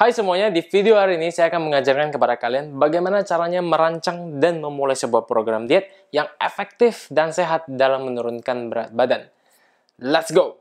Hai semuanya, di video hari ini saya akan mengajarkan kepada kalian bagaimana caranya merancang dan memulai sebuah program diet yang efektif dan sehat dalam menurunkan berat badan. Let's go!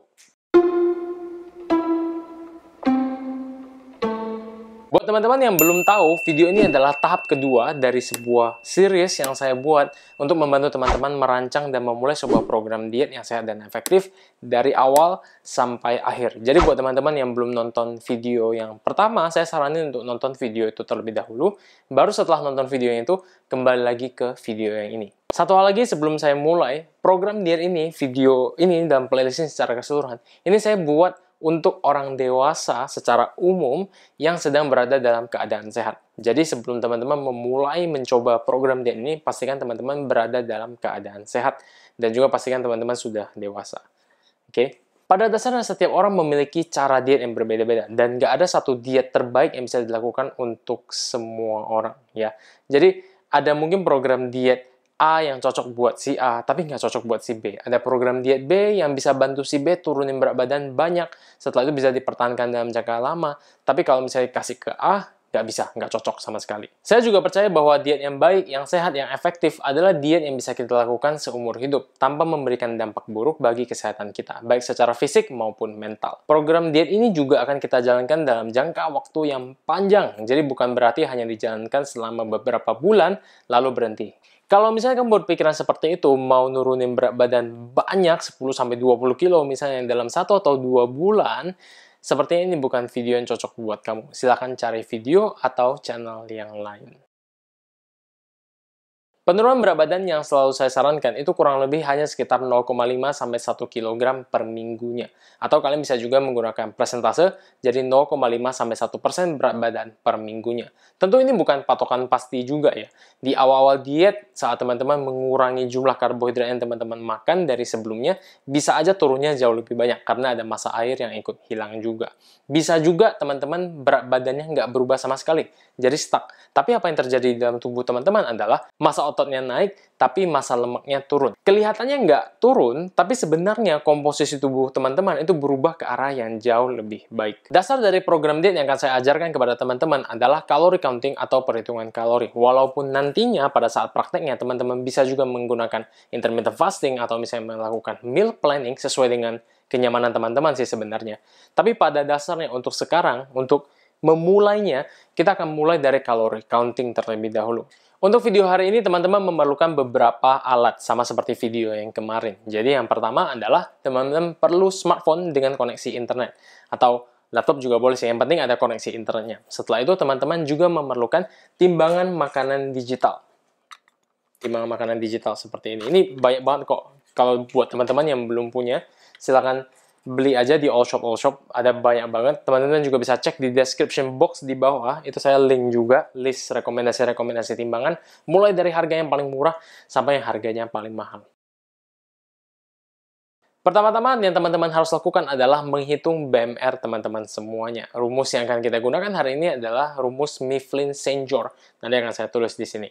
Buat teman-teman yang belum tahu, video ini adalah tahap kedua dari sebuah series yang saya buat untuk membantu teman-teman merancang dan memulai sebuah program diet yang sehat dan efektif dari awal sampai akhir. Jadi buat teman-teman yang belum nonton video yang pertama, saya saranin untuk nonton video itu terlebih dahulu, baru setelah nonton videonya itu kembali lagi ke video yang ini. Satu hal lagi sebelum saya mulai, program diet ini, video ini dan playlist ini secara keseluruhan, ini saya buat untuk orang dewasa secara umum yang sedang berada dalam keadaan sehat. Jadi sebelum teman-teman memulai mencoba program diet ini, pastikan teman-teman berada dalam keadaan sehat dan juga pastikan teman-teman sudah dewasa. Oke. Okay? Pada dasarnya setiap orang memiliki cara diet yang berbeda-beda dan nggak ada satu diet terbaik yang bisa dilakukan untuk semua orang ya. Jadi ada mungkin program diet A yang cocok buat si A, tapi nggak cocok buat si B. Ada program diet B yang bisa bantu si B turunin berat badan banyak, setelah itu bisa dipertahankan dalam jangka lama. Tapi kalau misalnya kasih ke A, nggak bisa, nggak cocok sama sekali. Saya juga percaya bahwa diet yang baik, yang sehat, yang efektif adalah diet yang bisa kita lakukan seumur hidup tanpa memberikan dampak buruk bagi kesehatan kita, baik secara fisik maupun mental. Program diet ini juga akan kita jalankan dalam jangka waktu yang panjang, jadi bukan berarti hanya dijalankan selama beberapa bulan lalu berhenti. Kalau misalnya kamu berpikiran seperti itu, mau nurunin berat badan banyak 10-20 kilo misalnya dalam satu atau dua bulan, sepertinya ini bukan video yang cocok buat kamu. Silahkan cari video atau channel yang lain. Penurunan berat badan yang selalu saya sarankan itu kurang lebih hanya sekitar 0,5 sampai 1 kg per minggunya. Atau kalian bisa juga menggunakan presentase jadi 0,5 sampai 1% persen berat badan per minggunya. Tentu ini bukan patokan pasti juga ya. Di awal-awal diet saat teman-teman mengurangi jumlah karbohidrat yang teman-teman makan dari sebelumnya bisa aja turunnya jauh lebih banyak karena ada masa air yang ikut hilang juga. Bisa juga teman-teman berat badannya nggak berubah sama sekali. Jadi stuck. Tapi apa yang terjadi dalam tubuh teman-teman adalah masa otot ototnya naik, tapi masa lemaknya turun. Kelihatannya nggak turun, tapi sebenarnya komposisi tubuh teman-teman itu berubah ke arah yang jauh lebih baik. Dasar dari program diet yang akan saya ajarkan kepada teman-teman adalah kalori counting atau perhitungan kalori. Walaupun nantinya pada saat prakteknya teman-teman bisa juga menggunakan intermittent fasting atau misalnya melakukan meal planning sesuai dengan kenyamanan teman-teman sih sebenarnya. Tapi pada dasarnya untuk sekarang, untuk memulainya, kita akan mulai dari kalori counting terlebih dahulu. Untuk video hari ini, teman-teman memerlukan beberapa alat, sama seperti video yang kemarin. Jadi yang pertama adalah teman-teman perlu smartphone dengan koneksi internet, atau laptop juga boleh sih, yang penting ada koneksi internetnya. Setelah itu, teman-teman juga memerlukan timbangan makanan digital. Timbangan makanan digital seperti ini. Ini banyak banget kok. Kalau buat teman-teman yang belum punya, silakan beli aja di all shop all shop ada banyak banget teman-teman juga bisa cek di description box di bawah itu saya link juga list rekomendasi rekomendasi timbangan mulai dari harga yang paling murah sampai yang harganya yang paling mahal Pertama-tama yang teman-teman harus lakukan adalah menghitung BMR teman-teman semuanya. Rumus yang akan kita gunakan hari ini adalah rumus Mifflin senior Nanti akan saya tulis di sini.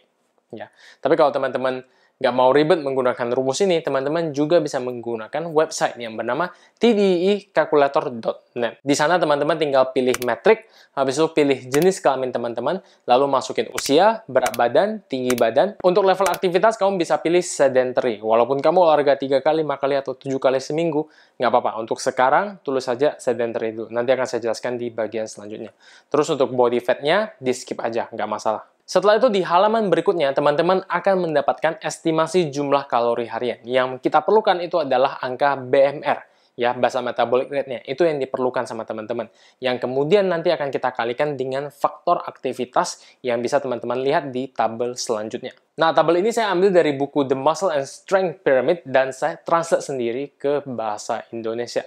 Ya. Tapi kalau teman-teman Nggak mau ribet menggunakan rumus ini, teman-teman juga bisa menggunakan website yang bernama tdicalculator.net. Di sana teman-teman tinggal pilih metrik, habis itu pilih jenis kelamin teman-teman, lalu masukin usia, berat badan, tinggi badan. Untuk level aktivitas, kamu bisa pilih sedentary. Walaupun kamu olahraga 3 kali, 5 kali, atau 7 kali seminggu, nggak apa-apa. Untuk sekarang, tulis saja sedentary dulu. Nanti akan saya jelaskan di bagian selanjutnya. Terus untuk body fatnya, di skip aja, nggak masalah. Setelah itu di halaman berikutnya, teman-teman akan mendapatkan estimasi jumlah kalori harian. Yang kita perlukan itu adalah angka BMR, ya bahasa metabolic rate-nya. Itu yang diperlukan sama teman-teman. Yang kemudian nanti akan kita kalikan dengan faktor aktivitas yang bisa teman-teman lihat di tabel selanjutnya. Nah, tabel ini saya ambil dari buku The Muscle and Strength Pyramid dan saya translate sendiri ke bahasa Indonesia.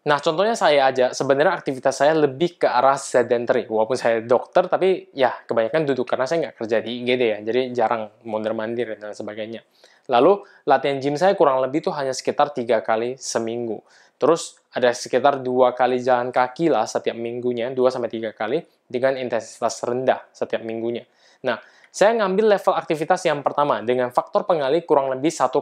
Nah, contohnya saya aja, sebenarnya aktivitas saya lebih ke arah sedentary. Walaupun saya dokter, tapi ya kebanyakan duduk karena saya nggak kerja di IGD ya, jadi jarang mondar-mandir dan sebagainya. Lalu, latihan gym saya kurang lebih tuh hanya sekitar tiga kali seminggu. Terus, ada sekitar dua kali jalan kaki lah setiap minggunya, dua sampai tiga kali, dengan intensitas rendah setiap minggunya. Nah, saya ngambil level aktivitas yang pertama dengan faktor pengali kurang lebih 1,3.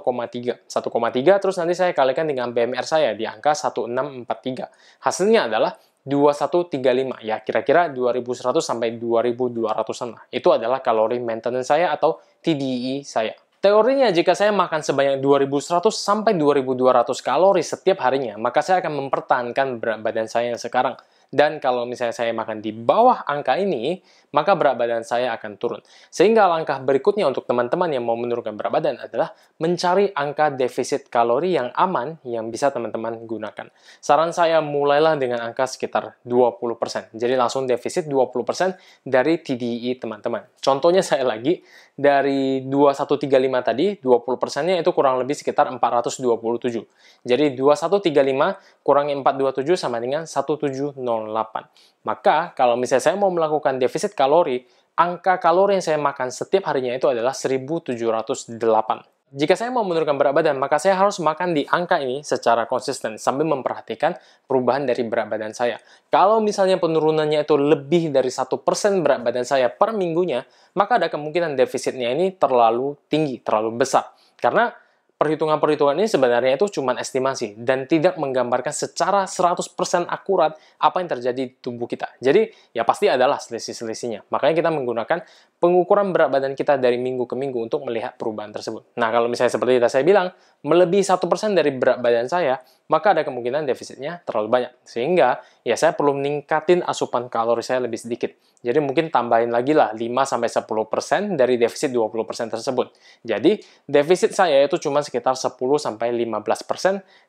1,3 terus nanti saya kalikan dengan BMR saya di angka 1643. Hasilnya adalah 2135 ya kira-kira 2100 sampai 2200an lah itu adalah kalori maintenance saya atau TDI e saya Teorinya jika saya makan sebanyak 2100 sampai 2200 kalori setiap harinya, maka saya akan mempertahankan berat badan saya yang sekarang. Dan kalau misalnya saya makan di bawah angka ini, maka berat badan saya akan turun. Sehingga langkah berikutnya untuk teman-teman yang mau menurunkan berat badan adalah mencari angka defisit kalori yang aman yang bisa teman-teman gunakan. Saran saya mulailah dengan angka sekitar 20%. Jadi langsung defisit 20% dari TDI e teman-teman. Contohnya saya lagi, dari 2135 tadi, 20%-nya itu kurang lebih sekitar 427. Jadi 2135 kurangi 427 sama dengan 1708. Maka kalau misalnya saya mau melakukan defisit kalori, angka kalori yang saya makan setiap harinya itu adalah 1708. Jika saya mau menurunkan berat badan, maka saya harus makan di angka ini secara konsisten sambil memperhatikan perubahan dari berat badan saya. Kalau misalnya penurunannya itu lebih dari satu persen berat badan saya per minggunya, maka ada kemungkinan defisitnya ini terlalu tinggi, terlalu besar. Karena Perhitungan-perhitungan ini sebenarnya itu cuma estimasi dan tidak menggambarkan secara 100% akurat apa yang terjadi di tubuh kita. Jadi, ya pasti adalah selisih-selisihnya. Makanya kita menggunakan pengukuran berat badan kita dari minggu ke minggu untuk melihat perubahan tersebut. Nah, kalau misalnya seperti itu saya bilang, melebihi 1% dari berat badan saya, maka ada kemungkinan defisitnya terlalu banyak. Sehingga ya saya perlu meningkatin asupan kalori saya lebih sedikit. Jadi mungkin tambahin lagi lah 5-10% dari defisit 20% tersebut. Jadi defisit saya itu cuma sekitar 10-15%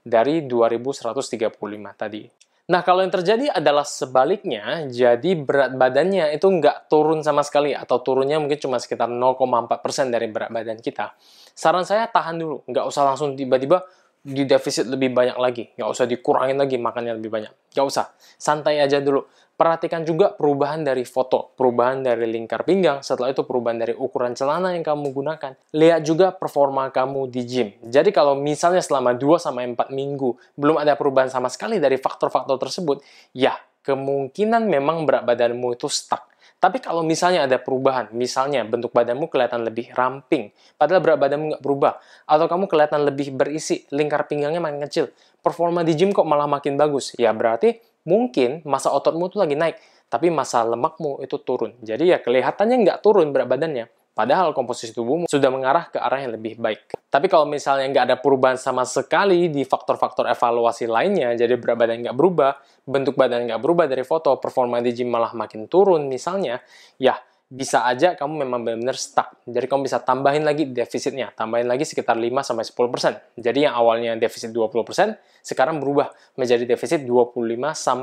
dari 2135 tadi. Nah, kalau yang terjadi adalah sebaliknya, jadi berat badannya itu nggak turun sama sekali atau turunnya mungkin cuma sekitar 0,4% dari berat badan kita. Saran saya tahan dulu, nggak usah langsung tiba-tiba di defisit lebih banyak lagi. Nggak usah dikurangin lagi makannya lebih banyak. Nggak usah. Santai aja dulu. Perhatikan juga perubahan dari foto, perubahan dari lingkar pinggang, setelah itu perubahan dari ukuran celana yang kamu gunakan. Lihat juga performa kamu di gym. Jadi kalau misalnya selama 2-4 minggu belum ada perubahan sama sekali dari faktor-faktor tersebut, ya kemungkinan memang berat badanmu itu stuck tapi kalau misalnya ada perubahan, misalnya bentuk badanmu kelihatan lebih ramping, padahal berat badanmu nggak berubah, atau kamu kelihatan lebih berisi, lingkar pinggangnya makin kecil, performa di gym kok malah makin bagus, ya berarti mungkin masa ototmu itu lagi naik, tapi masa lemakmu itu turun. Jadi ya kelihatannya nggak turun berat badannya, Padahal komposisi tubuhmu sudah mengarah ke arah yang lebih baik. Tapi kalau misalnya nggak ada perubahan sama sekali di faktor-faktor evaluasi lainnya, jadi berat badan nggak berubah, bentuk badan nggak berubah dari foto, performa di gym malah makin turun misalnya, ya bisa aja kamu memang benar-benar stuck. Jadi kamu bisa tambahin lagi defisitnya, tambahin lagi sekitar 5 10%. Jadi yang awalnya defisit 20%, sekarang berubah menjadi defisit 25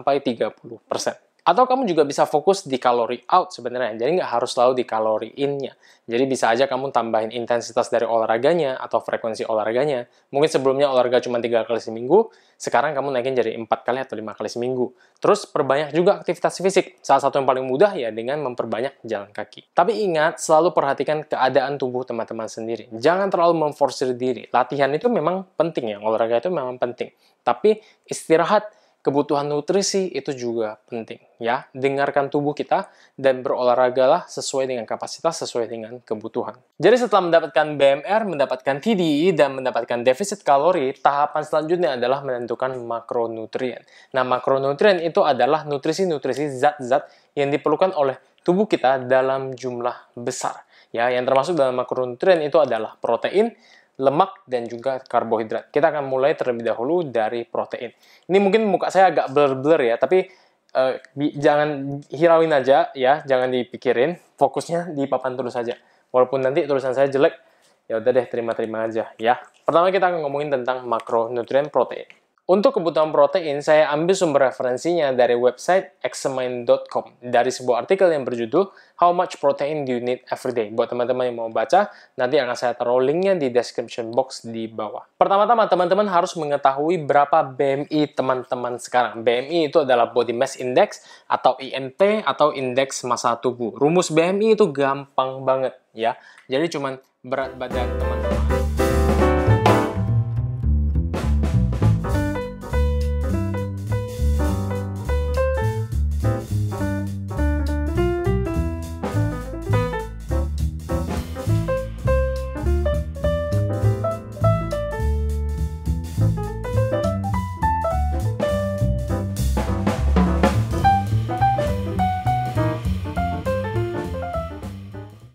30%. Atau kamu juga bisa fokus di kalori out sebenarnya, jadi nggak harus selalu di kalori in-nya. Jadi bisa aja kamu tambahin intensitas dari olahraganya atau frekuensi olahraganya. Mungkin sebelumnya olahraga cuma 3 kali seminggu, sekarang kamu naikin jadi 4 kali atau 5 kali seminggu. Terus perbanyak juga aktivitas fisik. Salah satu yang paling mudah ya dengan memperbanyak jalan kaki. Tapi ingat, selalu perhatikan keadaan tubuh teman-teman sendiri. Jangan terlalu memforsir diri. Latihan itu memang penting ya, olahraga itu memang penting. Tapi istirahat Kebutuhan nutrisi itu juga penting ya. Dengarkan tubuh kita dan berolahragalah sesuai dengan kapasitas, sesuai dengan kebutuhan. Jadi setelah mendapatkan BMR, mendapatkan TDI, e, dan mendapatkan defisit kalori, tahapan selanjutnya adalah menentukan makronutrien. Nah, makronutrien itu adalah nutrisi-nutrisi zat-zat yang diperlukan oleh tubuh kita dalam jumlah besar. Ya, yang termasuk dalam makronutrien itu adalah protein, lemak dan juga karbohidrat. Kita akan mulai terlebih dahulu dari protein. Ini mungkin muka saya agak blur-blur ya, tapi uh, jangan hirauin aja ya, jangan dipikirin, fokusnya di papan tulis saja. Walaupun nanti tulisan saya jelek, ya udah deh terima-terima aja ya. Pertama kita akan ngomongin tentang makronutrien protein. Untuk kebutuhan protein, saya ambil sumber referensinya dari website examine.com dari sebuah artikel yang berjudul How Much Protein Do You Need Every Day? Buat teman-teman yang mau baca, nanti akan saya taruh linknya di description box di bawah. Pertama-tama, teman-teman harus mengetahui berapa BMI teman-teman sekarang. BMI itu adalah Body Mass Index atau IMT atau Indeks Massa Tubuh. Rumus BMI itu gampang banget ya. Jadi cuman berat badan teman-teman.